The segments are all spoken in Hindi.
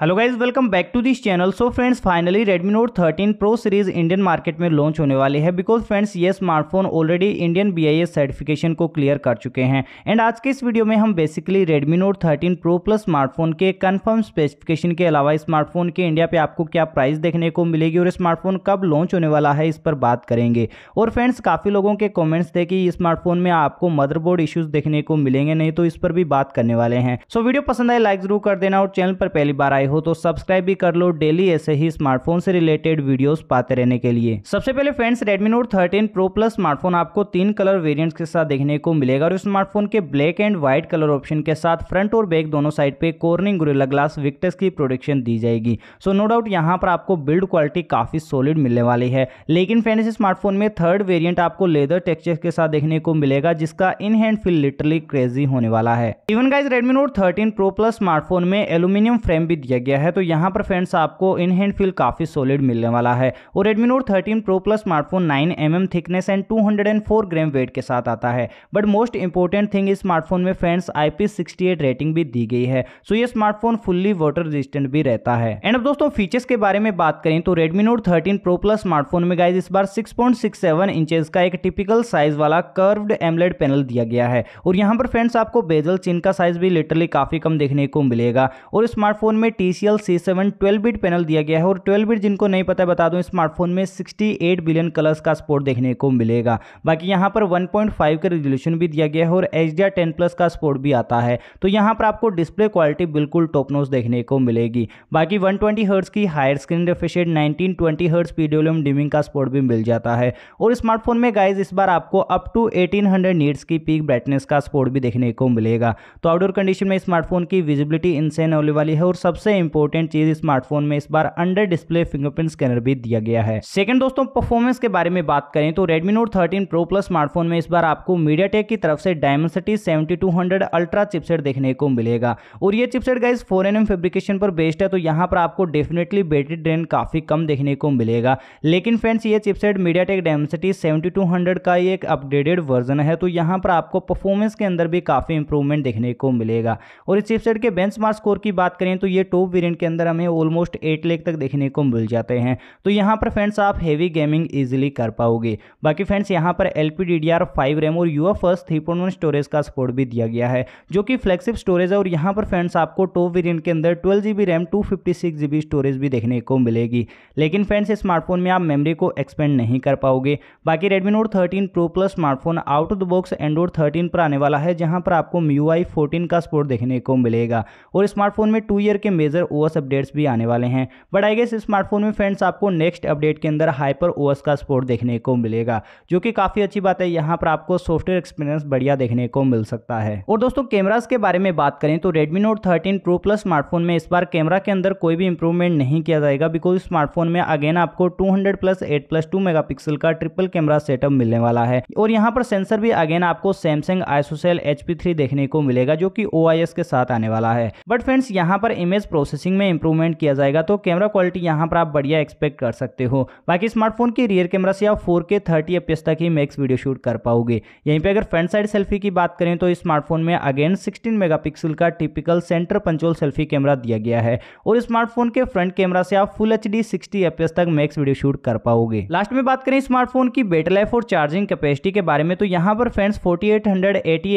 hello guys welcome back to this channel so friends finally Redmi note thirteen Pro series Indian market में लॉन्च होने वाली है बिकॉज फ्रेंड्स ये smartphone already Indian BIS certification को क्लियर कर चुके हैं एंड आज के इस वीडियो में हम basically Redmi note thirteen pro plus smartphone के कन्फर्म स्पेसिफिकेशन के अलावा स्मार्टफोन के इंडिया पे आपको क्या प्राइस देखने को मिलेगी और स्मार्टफोन कब लॉन्च होने वाला है इस पर बात करेंगे और फ्रेंड्स काफ़ी लोगों के कॉमेंट्स थे कि स्मार्टफोन में आपको मदरबोर्ड इशूज़ देखने को मिलेंगे नहीं तो इस पर भी बात करने वाले हैं सो वीडियो पसंद आए लाइक जरूर कर देना और चैनल पर पहली बार आए आए हो तो सब्सक्राइब भी कर लो डेली ऐसे ही स्मार्टफोन से रिलेटेड वीडियोस पाते रहने के लिए सबसे पहले friends Redmi note thirteen pro plus smartphone आपको तीन कलर वेरियंट के साथ देखने को मिलेगा और स्मार्टफोन के black and white colour option के साथ फ्रंट और बैक दोनों साइड पे कोर्निंग गुरेला ग्लास विक्टस की प्रोडक्शन दी जाएगी सो नो डाउट यहाँ पर आपको बिल्ड क्वालिटी काफी सॉलिड मिलने वाली है लेकिन फ्रेंड्स स्मार्टफोन में थर्ड वेरियंट आपको लेदर टेक्सचर के साथ देखने को मिलेगा जिसका in hand feel literally crazy होने वाला है even guys Redmi note thirteen pro plus smartphone में एल्यूमिनियम फ्रेम भी दिया किया गया है तो यहाँ पर फ्रेंड्स आपको इन हैंड फील काफ़ी सॉलिड मिलने वाला है और Redmi note thirteen pro plus smartphone nine M mm thickness and 204 gram weight के साथ आता है बट मोस्ट इंपॉर्टेंट थिंग इस स्मार्टफोन में फ्रेंड्स IP68 रेटिंग भी दी गई है सो ये स्मार्टफोन फुल्ली वाटर रेजिस्टेंट भी रहता है एंड अब दोस्तों फीचर्स के बारे में बात करें तो Redmi note thirteen pro plus smartphone में गाइज इस बार सिक्स पॉइंट का एक टिपिकल साइज वाला कर्व्ड एमलेट पैनल दिया गया है और यहाँ पर फ्रेंड्स आपको बेजल चिन का साइज भी लिटरली काफी कम देखने को मिलेगा और स्मार्टफोन में T T C L C seven twelve bit panel दिया गया है और ट्वेल्व बिट जिनको नहीं पता बता दूं स्मार्टफोन में सिक्सटी एट बिलियन कलर्स का स्पोर्ट देखने को मिलेगा बाकी यहां पर वन पॉइंट फाइव का रेजोल्यूशन भी दिया गया है और H D R ten plus का स्पोर्ट भी आता है तो यहां पर आपको डिस्प्ले क्वालिटी बिल्कुल टॉपनोस देखने को मिलेगी बाकी वन ट्वेंटी हर्ट्स की higher screen refresh rate nineteen twenty hertz PWM dimming का स्पोर्ट भी मिल जाता है और स्मार्टफोन में गाइज इस बार आपको up to eighteen hundred nits की पीक ब्राइटनेस का स्पोर्ट भी देखने को मिलेगा तो आउटडोर कंडीशन में स्मार्टफोन की विजिबिलिटी इनसेन होने वाली है और सबसे इंपॉर्टेंट चीज स्मार्टफोन में इस बार अंडर डिस्प्ले फिंगरप्रिंट स्कैनर भी दिया गया है सेकंड दोस्तों परफॉर्मेंस के बारे में बात करें तो Redmi Note 13 Pro Plus smartphone में इस बार आपको मीडियाटेक की तरफ से डायमेंसिटी 7200 अल्ट्रा चिपसेट देखने को मिलेगा और ये चिपसेट गाइस 4nm फैब्रिकेशन पर बेस्ड है तो यहाँ पर आपको डेफिनेटली बैटरी ड्रेन काफी कम देखने को मिलेगा लेकिन फ्रेंड्स ये चिपसेट मीडियाटेक डायमेंसिटी 7200 का एक अपडेटेड वर्जन है तो यहाँ पर आपको परफॉर्मेंस के अंदर भी काफी इंप्रूवमेंट देखने को मिलेगा और इस चिपसेट के बेंच स्कोर की बात करें तो ये टॉप वो वेरियंट के अंदर हमें ऑलमोस्ट एट लेख तक देखने को मिल जाते हैं तो यहाँ पर फ्रेंड्स आप हैवी गेमिंग ईजिली कर पाओगे बाकी फ्रेंड्स यहाँ पर L P D D R five RAM और U F S three point one storage का सपोर्ट भी दिया गया है जो कि फ्लैगशिप स्टोरेज है और यहाँ पर फ्रेंड्स आपको टॉप वेरियंट के अंदर twelve G B RAM two fifty six G B storage भी देखने को मिलेगी लेकिन फ्रेंड्स स्मार्टफोन में आप मेमरी को एक्सपेंड नहीं कर पाओगे बाकी Redmi note thirteen pro plus smartphone out of the box Android thirteen पर आने वाला है जहाँ पर आपको यू आई फोर्टीन का सपोर्ट देखने को मिलेगा और स्मार्टफोन में टू ईयर के मेजर मेजर ओएस अपडेट्स भी आने वाले हैं बट आई गेस स्मार्टफोन में फ्रेंड्स आपको नेक्स्ट अपडेट के अंदर हाइपर ओएस का सपोर्ट देखने को मिलेगा जो कि काफ़ी अच्छी बात है यहाँ पर आपको सॉफ्टवेयर एक्सपीरियंस बढ़िया देखने को मिल सकता है और दोस्तों कैमराज के बारे में बात करें तो Redmi note thirteen pro plus smartphone में इस बार कैमरा के अंदर कोई भी इंप्रूवमेंट नहीं किया जाएगा बिकॉज स्मार्टफोन में अगेन आपको two plus eight plus two megapixel का ट्रिपल कैमरा सेटअप मिलने वाला है और यहाँ पर सेंसर भी अगेन आपको सैमसंग आइसोसेल एच देखने को मिलेगा जो कि ओ के साथ आने वाला है बट फ्रेंड्स यहाँ पर इमेज प्रोसेस प्रोसेसिंग में इंप्रूवमेंट किया जाएगा तो कैमरा क्वालिटी यहाँ पर आप बढ़िया एक्सपेक्ट कर सकते हो बाकी स्मार्टफोन की रियर कैमरा से आप फोर के थर्टी तक ही मैक्स वीडियो शूट कर पाओगे यहीं पर अगर फ्रंट साइड सेल्फी की बात करें तो इस स्मार्टफोन में अगेन सिक्सटीन मेगा का typical centre punch hole selfie camera दिया गया है और स्मार्टफोन के फ्रंट कैमरा से आप फुल एच डी सिक्सटी तक मैक्स वीडियो शूट कर पाओगे लास्ट में बात करें स्मार्टफोन की बैटरी लाइफ और चार्जिंग कैपेसिटी के बारे में तो यहाँ पर फ्रेंड्स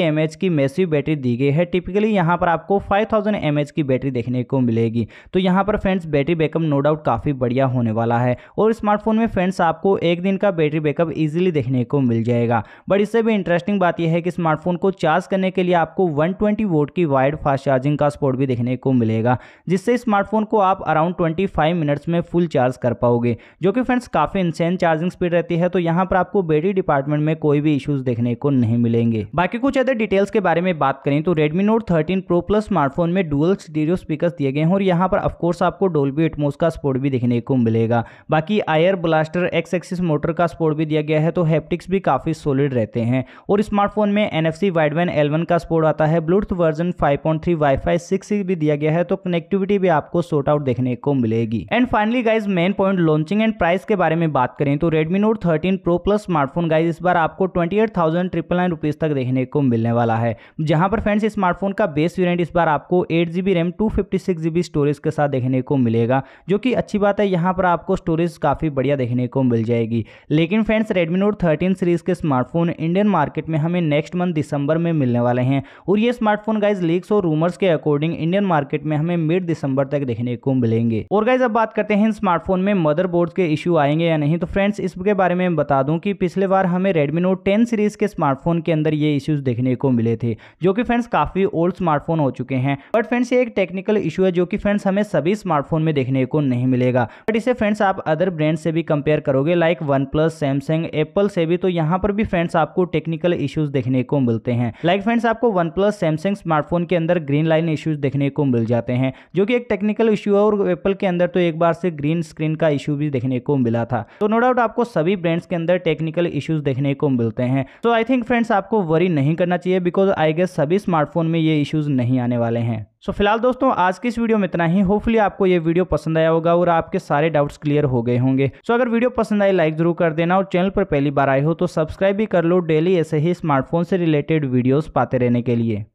एम एच की मैसिव बैटरी दी गई है टिपिकली यहाँ पर आपको 5000 एच की बैटरी देखने को मिलेगी तो यहाँ पर friends battery backup no doubt काफ़ी बढ़िया होने वाला है और स्मार्टफोन में फ्रेंड्स आपको एक दिन का बैटरी बैकअप ईजिली देखने को मिल जाएगा बट इससे भी इंटरेस्टिंग बात यह है कि स्मार्टफोन को चार्ज करने के लिए आपको वन ट्वेंटी की वाइड फास्ट चार्जिंग का स्पोर्ट भी देखने को मिलेगा जिससे स्मार्टफोन को आप अराउंड फाइव मिनट्स में फुल चार्ज कर पाओगे जो कि फ्रेंड्स काफ़ी इंसेंट चार्जिंग स्पीड रहती है तो यहाँ पर आपको बैटरी डिपार्टमेंट में कोई भी इशूज़ देखने को नहीं मिलेंगे बाकी कुछ अदर डिटेल्स के बारे में बात करें तो Redmi note thirteen pro plus smartphone में डुअल स्टीरियो स्पीकर दिए गए गए हैं और यहाँ पर अफकोर्स आपको डोल्बी एटमोस का स्पोर्ट भी देखने को मिलेगा बाकी IR blaster X axis motor का स्पोर्ट भी दिया गया है तो हैप्टिक्स भी काफ़ी सॉलिड रहते हैं और स्मार्टफोन में N F C Widevine L one का स्पोर्ट आता है ब्लूटूथ वर्जन 5.3 वाईफाई 6 भी दिया गया है तो कनेक्टिविटी भी आपको सॉर्ट आउट देखने को मिलेगी and finally guys main point launching and price के बारे में बात करें तो Redmi note thirteen pro plus smartphone guys इस बार आपको twenty eight thousand triple nine rupees तक देखने को मिलने वाला है जहां पर फ्रेंड्स स्मार्टफोन का बेस वेरियंट इस बार आपको eight GB RAM two fifty six G B storage के साथ देखने को मिलेगा जो कि अच्छी बात है यहाँ पर आपको स्टोरेज काफ़ी बढ़िया देखने को मिल जाएगी लेकिन friends Redmi note thirteen series के स्मार्टफोन इंडियन मार्केट में हमें नेक्स्ट मंथ दिसंबर में मिलने वाले हैं और ये स्मार्टफोन गाइज लीक्स और रूमर्स के अकॉर्डिंग इंडियन मार्केट में हमें मिड दिसंबर तक देखने को मिलेंगे और गाइज अब बात करते हैं स्मार्टफोन में मदरबोर्ड के इशू आएंगे या नहीं तो फ्रेंड्स इसके बारे में बता दूं कि पिछले बार हमें रेडमी नोट 10 सीरीज के स्मार्टफोन के अंदर ये इश्यूज देखने को मिले थे जो कि फ्रेंड्स काफी ओल्ड स्मार्टफोन हो चुके हैं बट फ्रेंड्स ये एक टेक्निकल इशू है जो कि फ्रेंड्स हमें सभी स्मार्टफोन में देखने को नहीं मिलेगा बट इसे फ्रेंड्स आप अदर ब्रांड से भी कंपेयर करोगे like OnePlus Samsung Apple से भी तो यहाँ पर भी फ्रेंड्स आपको टेक्निकल इश्यूज देखने को मिलते हैं लाइक फ्रेंड्स आपको वन प्लस सैमसंग स्मार्टफोन के अंदर ग्रीन लाइन इश्यूज देखने को मिल जाते हैं जो कि एक टेक्निकल इशू है और एप्पल के अंदर तो एक बार से ग्रीन स्क्रीन का इशू भी देखने को मिला था तो नो डाउट आपको सभी ब्रांड्स के अंदर टेक्निकल इश्यूज देखने को मिलते हैं तो आई थिंक फ्रेंड्स आपको वरी नहीं करना चाहिए बिकॉज आई गेस सभी स्मार्टफोन में ये इश्यूज नहीं आने वाले हैं सो फिलहाल दोस्तों आज की इस वीडियो में इतना ही होपफुली आपको ये वीडियो पसंद आया होगा और आपके सारे डाउट्स क्लियर हो गए होंगे सो अगर वीडियो पसंद आए लाइक जरूर कर देना और चैनल पर पहली बार आए हो तो सब्सक्राइब भी कर लो डेली ऐसे ही स्मार्टफोन से रिलेटेड वीडियोज पाते रहने के लिए